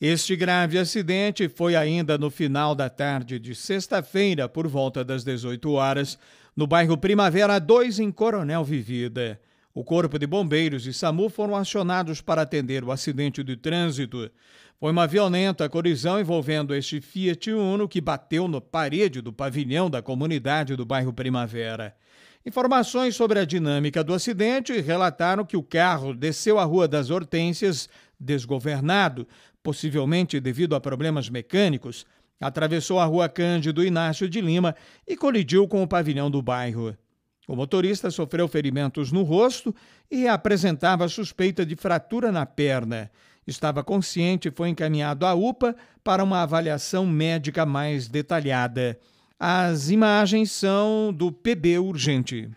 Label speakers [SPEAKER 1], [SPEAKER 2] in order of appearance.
[SPEAKER 1] Este grave acidente foi ainda no final da tarde de sexta-feira, por volta das 18 horas, no bairro Primavera 2, em Coronel Vivida. O Corpo de Bombeiros e SAMU foram acionados para atender o acidente de trânsito. Foi uma violenta colisão envolvendo este Fiat Uno que bateu na parede do pavilhão da comunidade do bairro Primavera. Informações sobre a dinâmica do acidente relataram que o carro desceu a Rua das Hortênsias desgovernado, possivelmente devido a problemas mecânicos, atravessou a Rua Cândido Inácio de Lima e colidiu com o pavilhão do bairro. O motorista sofreu ferimentos no rosto e apresentava suspeita de fratura na perna. Estava consciente e foi encaminhado à UPA para uma avaliação médica mais detalhada. As imagens são do PB Urgente.